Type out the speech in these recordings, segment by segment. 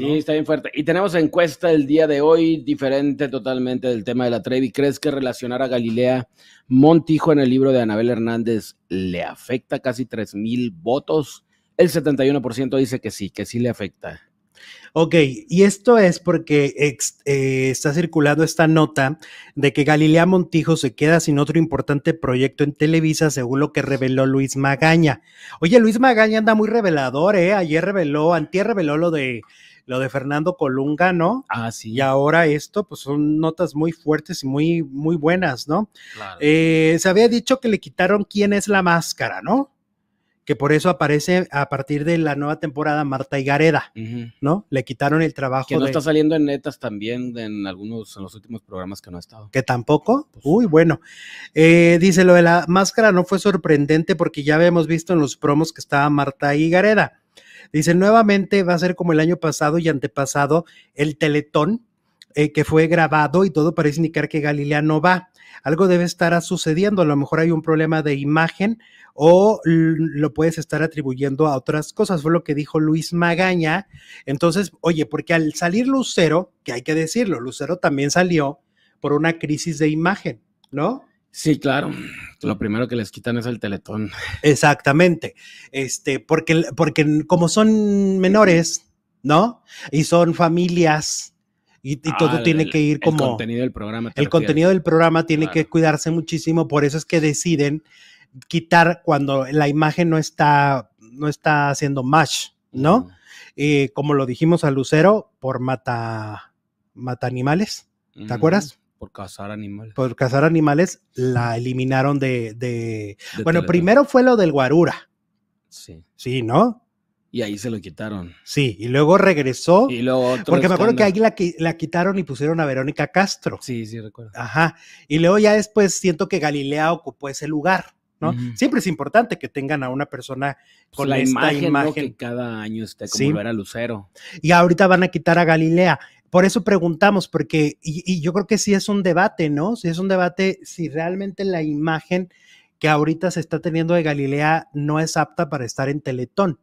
Sí, está bien fuerte. Y tenemos encuesta el día de hoy, diferente totalmente del tema de la Trevi. ¿Crees que relacionar a Galilea Montijo en el libro de Anabel Hernández le afecta casi 3000 mil votos? El 71% dice que sí, que sí le afecta. Ok, y esto es porque eh, está circulando esta nota de que Galilea Montijo se queda sin otro importante proyecto en Televisa, según lo que reveló Luis Magaña. Oye, Luis Magaña anda muy revelador, ¿eh? Ayer reveló, antier reveló lo de lo de Fernando Colunga, ¿no? Ah, sí. Y ahora esto, pues son notas muy fuertes y muy, muy buenas, ¿no? Claro. Eh, se había dicho que le quitaron quién es la máscara, ¿no? que por eso aparece a partir de la nueva temporada Marta y Gareda, ¿no? Le quitaron el trabajo. Que no está saliendo en netas también en algunos, en los últimos programas que no ha estado. Que tampoco. Pues, Uy, bueno. Eh, dice, lo de la máscara no fue sorprendente porque ya habíamos visto en los promos que estaba Marta y Gareda. Dice, nuevamente va a ser como el año pasado y antepasado el Teletón, eh, que fue grabado y todo parece indicar que Galilea no va. Algo debe estar sucediendo, a lo mejor hay un problema de imagen o lo puedes estar atribuyendo a otras cosas, fue lo que dijo Luis Magaña. Entonces, oye, porque al salir Lucero, que hay que decirlo, Lucero también salió por una crisis de imagen, ¿no? Sí, claro. Lo primero que les quitan es el teletón. Exactamente. Este, porque, porque como son menores, ¿no? Y son familias. Y, todo ah, tiene que ir como... El contenido del programa. El contenido del programa tiene que cuidarse muchísimo, por eso es que deciden quitar cuando la imagen no está, no está haciendo match, ¿no? Eh, como lo dijimos a Lucero, por mata, mata animales, ¿te acuerdas? Por cazar animales. Por cazar animales la eliminaron de... bueno, primero fue lo del guarura. Sí. Sí, ¿no? Y ahí se lo quitaron. Sí, y luego regresó. Y luego otro Porque me acuerdo que ahí la, quitaron y pusieron a Verónica Castro. Sí, sí, recuerdo. Ajá. Y luego ya después siento que Galilea ocupó ese lugar, ¿no? Siempre es importante que tengan a una persona pues con la imagen. Que cada año está como sí. Lucero. Y ahorita van a quitar a Galilea por eso preguntamos, porque, y, yo creo que sí es un debate, ¿no? Si es un debate si realmente la imagen que ahorita se está teniendo de Galilea no es apta para estar en Teletón.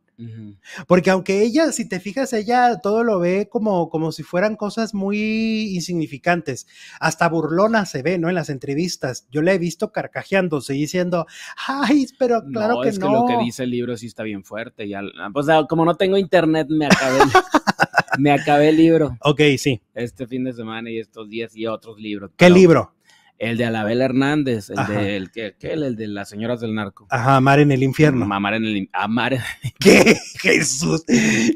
Porque aunque ella, si te fijas, ella todo lo ve como, como si fueran cosas muy insignificantes. Hasta burlona se ve, ¿no? En las entrevistas. Yo la he visto carcajeándose y diciendo, ay, pero claro no, que es Que lo que dice el libro sí está bien fuerte. Ya, pues, como no tengo internet, me acabé, me el libro. Ok, sí. Este fin de semana y estos días y otros libros. ¿Qué libro? el de Alabel Hernández, el de el, de las señoras del narco. Ajá, amar en el infierno. Mm, amar en el amar en ¿Qué? Jesús.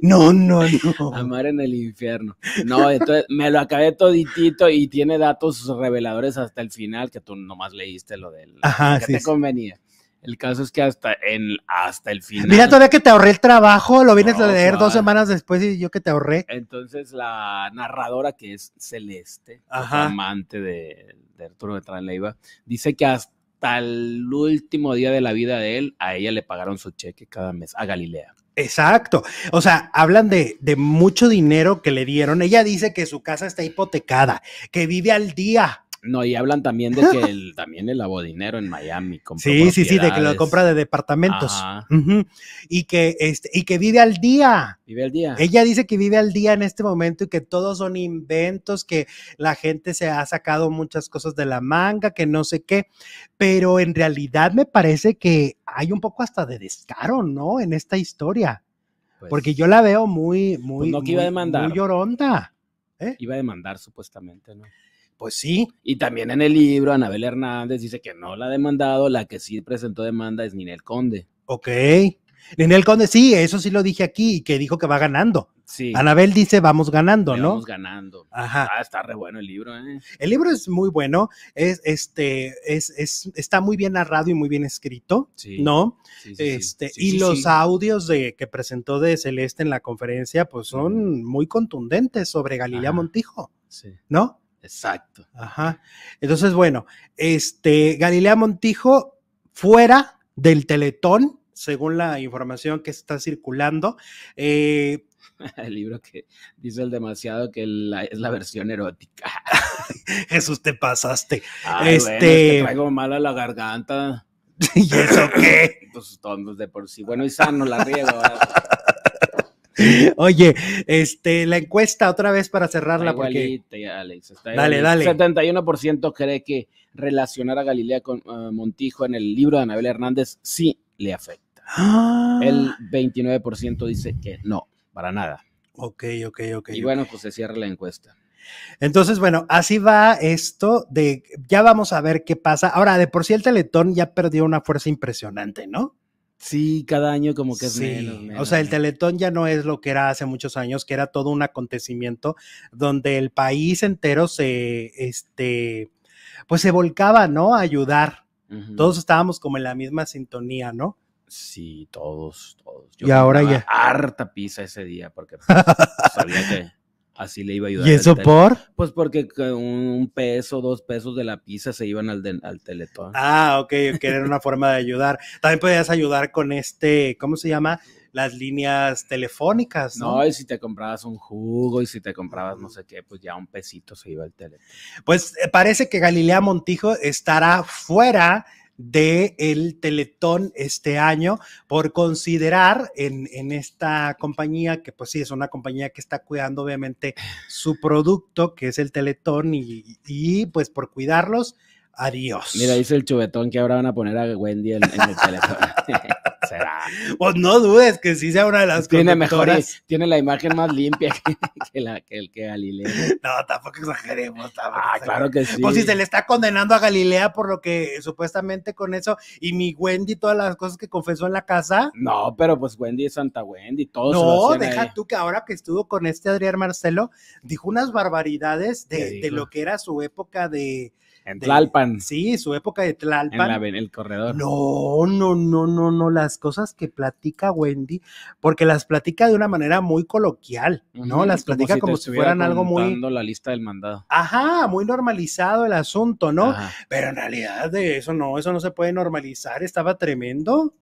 No, no, no. Amar en el infierno. No, entonces me lo acabé toditito y tiene datos reveladores hasta el final que tú nomás leíste lo del Ajá, que te convenía. El caso es que hasta, en, hasta el final. Mira, todavía que te ahorré el trabajo, lo vienes a leer dos semanas después y yo que te ahorré. Entonces, la narradora, que es Celeste, amante de, Arturo Betrán Leiva, dice que hasta el último día de la vida de él, a ella le pagaron su cheque cada mes, a Galilea. Exacto. O sea, hablan de, de, mucho dinero que le dieron. Ella dice que su casa está hipotecada, que vive al día. No, y hablan también de que el, también el dinero en Miami. sí, sí, sí, de que lo compra de departamentos. Y que este, y que vive al día. Vive al día. Ella dice que vive al día en este momento y que todos son inventos, que la gente se ha sacado muchas cosas de la manga, que no sé qué. Pero en realidad me parece que hay un poco hasta de descaro, ¿no? En esta historia. Pues Porque yo la veo muy, muy, lloronda. ¿eh? Iba a demandar supuestamente, ¿no? Pues sí. Y también en el libro, Anabel Hernández dice que no la ha demandado, la que sí presentó demanda es Ninel Conde. Ok. Ninel Conde, sí, eso sí lo dije aquí, que dijo que va ganando. Sí. Anabel dice, vamos ganando, ¿no? Vamos ganando. Ajá. Ah, está re bueno el libro, ¿eh? El libro es muy bueno, es, este, es, es, está muy bien narrado y muy bien escrito, ¿no? Sí, este, y los audios de, que presentó de Celeste en la conferencia, pues son muy contundentes sobre Galilea Montijo, ¿no? Exacto. Ajá. Entonces, bueno, este, Galilea Montijo fuera del Teletón, según la información que está circulando. Eh, el libro que dice el demasiado que es la versión erótica. Jesús, te pasaste. este... Bueno, mala la garganta. ¿Y eso qué? Pues tontos de por sí. Bueno, y sano la riego. Oye, este, la encuesta otra vez para cerrarla. porque... dale, El 71% cree que relacionar a Galilea con ah, Montijo en el libro de Anabel Hernández sí le afecta. ¡Ah! El 29% dice que no, para nada. Ok, ok, ok. Y bueno, pues se cierra la encuesta. Entonces, bueno, así va esto de, ya vamos a ver qué pasa. Ahora, de por sí el Teletón ya perdió una fuerza impresionante, ¿no? Sí, cada año como que es sí. menos, O sea, el Teletón ya no es lo que era hace muchos años, que era todo un acontecimiento donde el país entero se, este, pues se volcaba, ¿no? A ayudar. Todos estábamos como en la misma sintonía, ¿no? Sí, todos, todos. y ahora ya. Harta pizza ese día porque pues, sabía que así le iba a ayudar. ¿Y eso por? Pues porque un peso, dos pesos de la pizza se iban al, teletón. Ah, ok, que era una forma de ayudar. También podías ayudar con este, ¿cómo se llama? Las líneas telefónicas, ¿no? No, y si te comprabas un jugo y si te comprabas no sé qué, pues ya un pesito se iba al teletón. Pues eh, parece que Galilea Montijo estará fuera de el Teletón este año por considerar en, en, esta compañía, que pues sí, es una compañía que está cuidando obviamente su producto, que es el Teletón, y, pues por cuidarlos, adiós. Mira, dice el chubetón que ahora van a poner a Wendy en el Teletón. será. Pues no dudes que sí sea una de las Tiene mejores, tiene la imagen más limpia que, la, que, el que Galilea. No, tampoco exageremos. ah, claro que sí. Pues si se le está condenando a Galilea por lo que supuestamente con eso y mi Wendy, todas las cosas que confesó en la casa. No, pero pues Wendy es Santa Wendy, todo. No, deja tú que ahora que estuvo con este Adrián Marcelo, dijo unas barbaridades de, de lo que era su época de en Tlalpan. Sí, su época de Tlalpan. En, el corredor. No, no, no, no, no. Las cosas que platica Wendy, porque las platica de una manera muy coloquial, ¿no? las platica como si, fueran algo muy. la lista del mandado. Ajá, muy normalizado el asunto, ¿no? Pero en realidad, de eso no, eso no se puede normalizar. Estaba tremendo.